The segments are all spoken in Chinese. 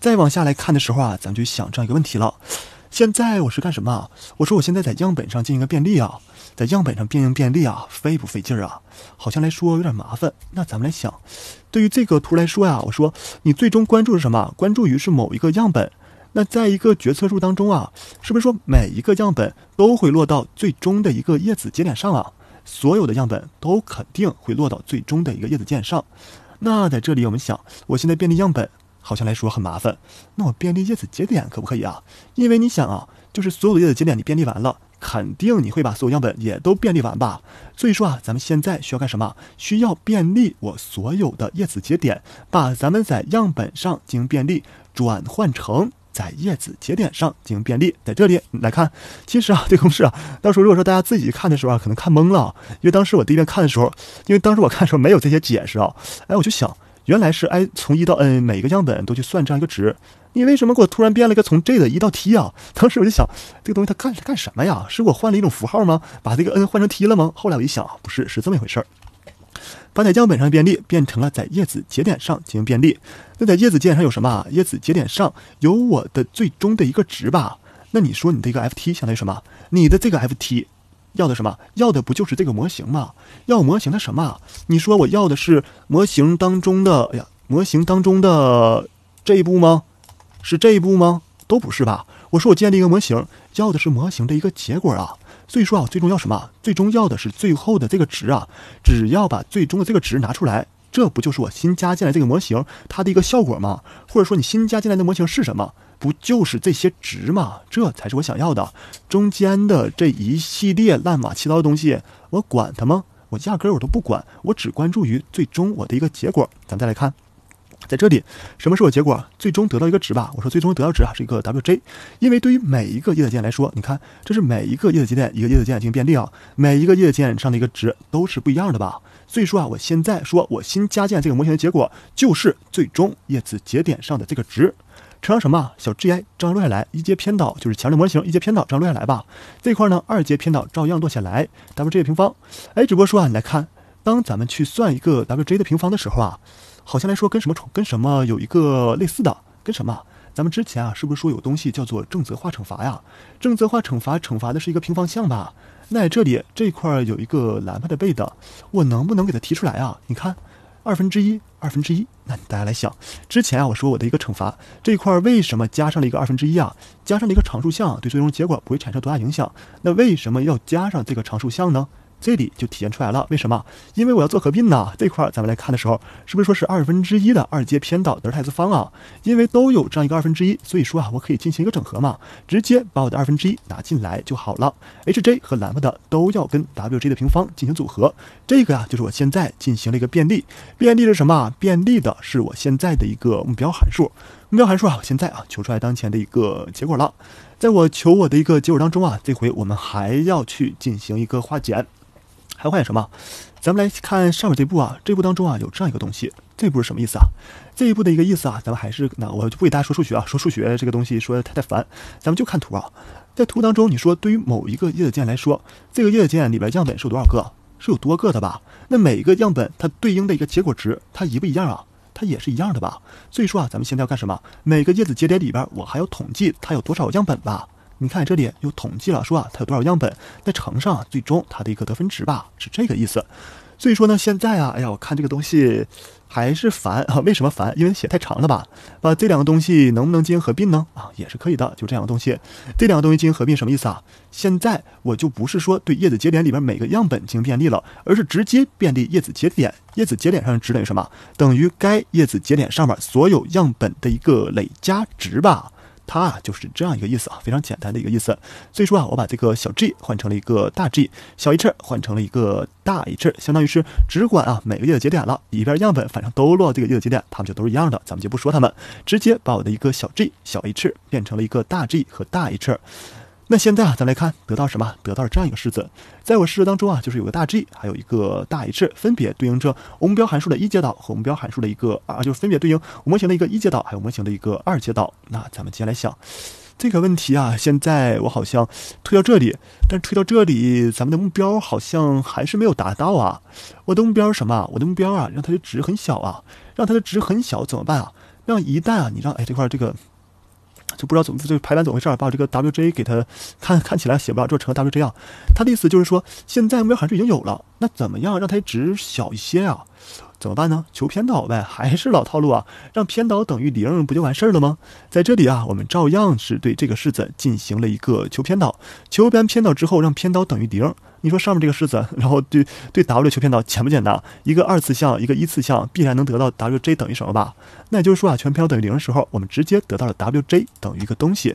再往下来看的时候啊，咱们就想这样一个问题了。现在我是干什么？我说我现在在样本上进行一个便利啊，在样本上变应便利啊，费不费劲儿啊？好像来说有点麻烦。那咱们来想，对于这个图来说呀，我说你最终关注是什么？关注于是某一个样本。那在一个决策树当中啊，是不是说每一个样本都会落到最终的一个叶子节点上啊？所有的样本都肯定会落到最终的一个叶子节点上。那在这里我们想，我现在便利样本。好像来说很麻烦，那我便利叶子节点可不可以啊？因为你想啊，就是所有的叶子节点你便利完了，肯定你会把所有样本也都便利完吧？所以说啊，咱们现在需要干什么？需要便利我所有的叶子节点，把咱们在样本上进行便利转换成在叶子节点上进行便利，在这里来看，其实啊，这个公式啊，到时候如果说大家自己看的时候啊，可能看懵了，因为当时我第一遍看的时候，因为当时我看的时候没有这些解释啊，哎，我就想。原来是 i 从一到 n 每个样本都去算这样一个值，你为什么给我突然变了一个从 j 的一到 t 啊？当时我就想，这个东西它干干什么呀？是我换了一种符号吗？把这个 n 换成 t 了吗？后来我一想，不是，是这么一回事儿，把在样本上的变力变成了在叶子节点上进行变力。那在叶子节点上有什么？叶子节点上有我的最终的一个值吧？那你说你的一个 f t 相当于什么？你的这个 f t。要的什么？要的不就是这个模型吗？要模型的什么？你说我要的是模型当中的哎呀，模型当中的这一步吗？是这一步吗？都不是吧？我说我建立一个模型，要的是模型的一个结果啊。所以说啊，最终要什么？最终要的是最后的这个值啊。只要把最终的这个值拿出来，这不就是我新加进来这个模型它的一个效果吗？或者说你新加进来的模型是什么？不就是这些值吗？这才是我想要的。中间的这一系列乱码七糟的东西，我管它吗？我压根儿我都不管。我只关注于最终我的一个结果。咱们再来看，在这里，什么是我结果？最终得到一个值吧。我说最终得到值啊是一个 WJ，因为对于每一个叶子键来说，你看，这是每一个叶子节点一个叶子键进行便利啊，每一个叶子上的一个值都是不一样的吧。所以说啊，我现在说我新加建这个模型的结果，就是最终叶子节点上的这个值。乘上什么？小 gi 照样落下来，一阶偏导就是强力模型，一阶偏导照样落下来吧。这块呢，二阶偏导照样落下来。wj 平方，哎，只不过说啊，你来看，当咱们去算一个 wj 的平方的时候啊，好像来说跟什么跟什么有一个类似的，跟什么？咱们之前啊，是不是说有东西叫做正则化惩罚呀？正则化惩罚惩罚的是一个平方项吧？那这里这块有一个蓝派的倍的，我能不能给它提出来啊？你看。二分之一，二分之一。那大家来想，之前啊，我说我的一个惩罚这一块为什么加上了一个二分之一啊？加上了一个常数项，对最终结果不会产生多大影响。那为什么要加上这个常数项呢？这里就体现出来了，为什么？因为我要做合并呢。这块儿咱们来看的时候，是不是说是二分之一的二阶偏导德尔塔次方啊？因为都有这样一个二分之一，所以说啊，我可以进行一个整合嘛，直接把我的二分之一拿进来就好了。HJ 和蓝色的都要跟 WJ 的平方进行组合。这个呀，就是我现在进行了一个变利。变利是什么？变利的是我现在的一个目标函数。目标函数啊，现在啊，求出来当前的一个结果了。在我求我的一个结果当中啊，这回我们还要去进行一个化简。还画点什么？咱们来看上面这部啊，这部当中啊有这样一个东西。这部是什么意思啊？这一部的一个意思啊，咱们还是那我就不给大家说数学啊，说数学这个东西说太烦。咱们就看图啊，在图当中，你说对于某一个叶子键来说，这个叶子键里边样本是有多少个？是有多个的吧？那每一个样本它对应的一个结果值，它一不一样啊？它也是一样的吧？所以说啊，咱们现在要干什么？每个叶子节点里边，我还要统计它有多少样本吧？你看这里又统计了，说啊，它有多少样本，再乘上最终它的一个得分值吧，是这个意思。所以说呢，现在啊，哎呀，我看这个东西还是烦 啊。为什么烦？因为写太长了吧。把这两个东西能不能进行合并呢？啊，也是可以的。就这两个东西，这两个东西进行合并什么意思啊？现在我就不是说对叶子节点里边每个样本进行便利了，而是直接便利叶子节点。叶子节点上的值等于什么？等于该叶子节点上面所有样本的一个累加值吧。它啊，就是这样一个意思啊，非常简单的一个意思。所以说啊，我把这个小 g 换成了一个大 G，小 h 换成了一个大 h，相当于是只管啊每个月的节点了，里边样本反正都落这个月的节点，它们就都是一样的，咱们就不说它们，直接把我的一个小 g、小 h 变成了一个大 G 和大 h。那现在啊，咱来看得到什么？得到了这样一个式子，在我式子当中啊，就是有个大 G，还有一个大 H，分别对应着我目标函数的一阶导和目标函数的一个啊，就分别对应我模型的一个一阶导，还有模型的一个二阶导。那咱们接下来想这个问题啊，现在我好像推到这里，但推到这里，咱们的目标好像还是没有达到啊。我的目标什么？我的目标啊，让它的值很小啊，让它的值很小怎么办啊？让一旦啊，你让哎这块这个。就不知道怎么，这个排版怎么回事？把我这个 WJ 给他看，看起来写不了，就成了 WJ。他的意思就是说，现在目标函数已经有了，那怎么样让它值小一些啊？怎么办呢？求偏导呗，还是老套路啊，让偏导等于零不就完事儿了吗？在这里啊，我们照样是对这个式子进行了一个求偏导，求完偏导之后让偏导等于零。你说上面这个式子，然后对对 w 求偏导，简不简单？一个二次项，一个一次项，必然能得到 wj 等于什么吧？那也就是说啊，全导等于零的时候，我们直接得到了 wj 等于一个东西。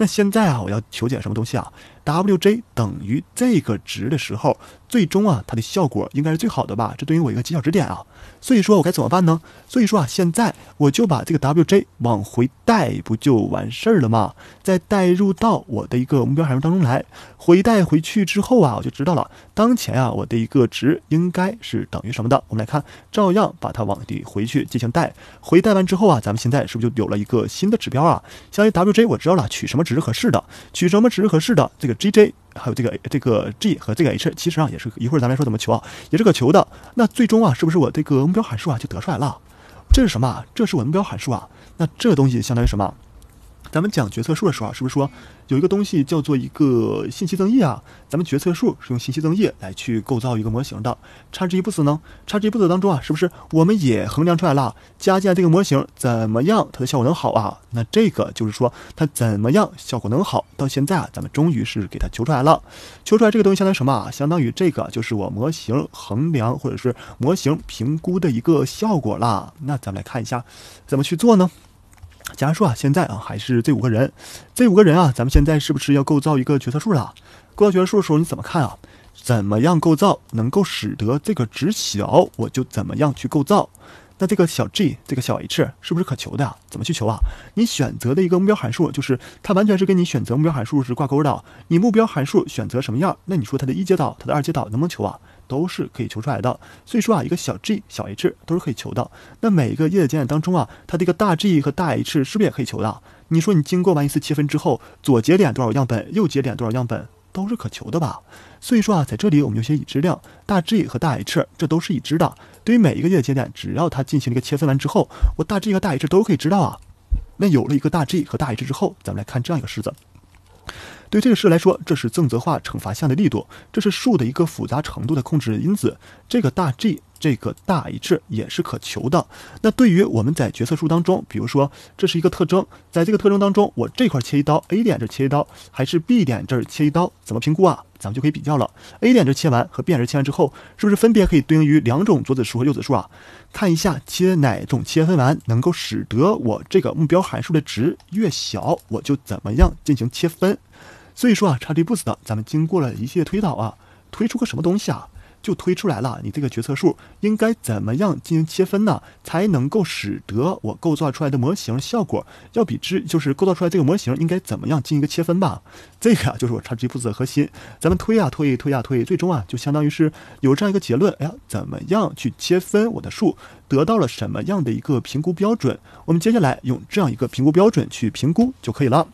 那现在啊，我要求解什么东西啊？WJ 等于这个值的时候，最终啊，它的效果应该是最好的吧？这对于我一个极小值点啊。所以说，我该怎么办呢？所以说啊，现在我就把这个 WJ 往回带，不就完事儿了吗？再带入到我的一个目标函数当中来，回带回去之后啊，我就知道了，当前啊，我的一个值应该是等于什么的？我们来看，照样把它往里回去进行带，回带完之后啊，咱们现在是不是就有了一个新的指标啊？相当于 WJ 我知道了，取什么值合适的？取什么值合适的？这个 GJ。还有这个这个 g 和这个 h，其实啊也是，一会儿咱们说怎么求啊，也是可求的。那最终啊，是不是我这个目标函数啊就得出来了？这是什么？这是我目标函数啊。那这东西相当于什么？咱们讲决策树的时候，啊，是不是说有一个东西叫做一个信息增益啊？咱们决策树是用信息增益来去构造一个模型的。差之一步死呢？差之一步死当中啊，是不是我们也衡量出来了？加进来这个模型怎么样？它的效果能好啊？那这个就是说它怎么样效果能好？到现在啊，咱们终于是给它求出来了。求出来这个东西相当于什么啊？相当于这个就是我模型衡量或者是模型评估的一个效果啦。那咱们来看一下怎么去做呢？假如说啊，现在啊还是这五个人，这五个人啊，咱们现在是不是要构造一个决策树了？构造决策树的时候你怎么看啊？怎么样构造能够使得这个值小，我就怎么样去构造？那这个小 g，这个小 h 是不是可求的？怎么去求啊？你选择的一个目标函数就是它完全是跟你选择目标函数是挂钩的。你目标函数选择什么样，那你说它的一阶导、它的二阶导能不能求啊？都是可以求出来的，所以说啊，一个小 g 小 h 都是可以求的。那每一个叶子节点当中啊，它的一个大 G 和大 H 是不是也可以求的？你说你经过完一次切分之后，左节点多少样本，右节点多少样本，都是可求的吧？所以说啊，在这里我们有些已知量，大 G 和大 H，这都是已知的。对于每一个叶子节点，只要它进行了一个切分完之后，我大 G 和大 H 都可以知道啊。那有了一个大 G 和大 H 之后，咱们来看这样一个式子。对这个式来说，这是增责化惩罚项的力度，这是数的一个复杂程度的控制因子。这个大 G，这个大 H 也是可求的。那对于我们在决策树当中，比如说这是一个特征，在这个特征当中，我这块切一刀，A 点这切一刀，还是 B 点这儿切一刀，怎么评估啊？咱们就可以比较了。A 点这切完和 B 点这切完之后，是不是分别可以对应于两种左子树和右子树啊？看一下切哪种切分完能够使得我这个目标函数的值越小，我就怎么样进行切分。所以说啊，查旅布斯的，咱们经过了一系列推导啊，推出个什么东西啊，就推出来了。你这个决策树应该怎么样进行切分呢？才能够使得我构造出来的模型效果要比之，就是构造出来这个模型应该怎么样进行一个切分吧？这个啊，就是我查旅布斯的核心。咱们推呀推，推呀推，最终啊，就相当于是有这样一个结论：哎呀，怎么样去切分我的树？得到了什么样的一个评估标准？我们接下来用这样一个评估标准去评估就可以了。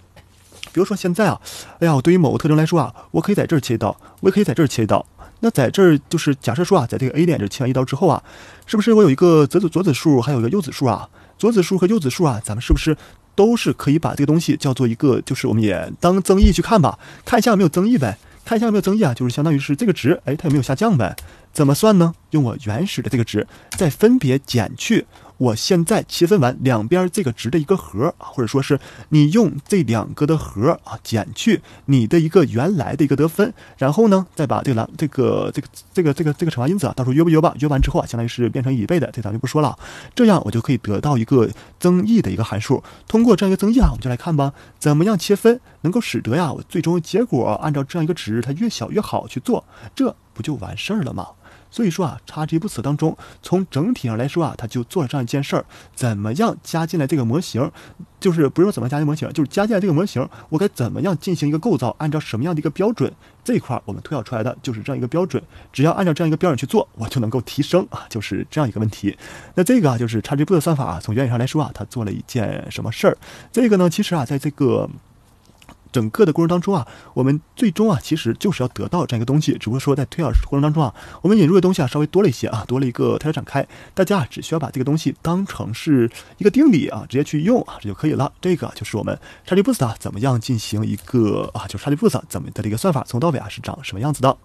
比如说现在啊，哎呀，我对于某个特征来说啊，我可以在这儿切一刀，我也可以在这儿切一刀。那在这儿就是假设说啊，在这个 A 点这切完一刀之后啊，是不是我有一个左子左子树，还有一个右子树啊？左子树和右子树啊，咱们是不是都是可以把这个东西叫做一个，就是我们也当增益去看吧，看一下有没有增益呗，看一下有没有增益啊，就是相当于是这个值，哎，它有没有下降呗？怎么算呢？用我原始的这个值再分别减去。我现在切分完两边这个值的一个和啊，或者说是你用这两个的和啊减去你的一个原来的一个得分，然后呢，再把这个蓝这个这个这个这个这个惩罚因子啊，到时候约不约吧？约完之后啊，相当于是变成一倍的，这咱就不说了。这样我就可以得到一个增益的一个函数。通过这样一个增益啊，我们就来看吧，怎么样切分能够使得呀，我最终结果按照这样一个值，它越小越好去做，这不就完事儿了吗？所以说啊，差距不辞当中，从整体上来说啊，他就做了这样一件事儿：怎么样加进来这个模型？就是不是说怎么加进模型，就是加进来这个模型，我该怎么样进行一个构造？按照什么样的一个标准？这一块我们推导出来的就是这样一个标准。只要按照这样一个标准去做，我就能够提升啊，就是这样一个问题。那这个就是差距不的算法啊，从原理上来说啊，它做了一件什么事儿？这个呢，其实啊，在这个。整个的过程当中啊，我们最终啊，其实就是要得到这样一个东西，只不过说在推导过程当中啊，我们引入的东西啊稍微多了一些啊，多了一个推导展开，大家啊只需要把这个东西当成是一个定理啊，直接去用啊，这就可以了。这个就是我们差值 Boost 啊，怎么样进行一个啊，就是差值 Boost 怎么的这个算法，从头到尾啊是长什么样子的。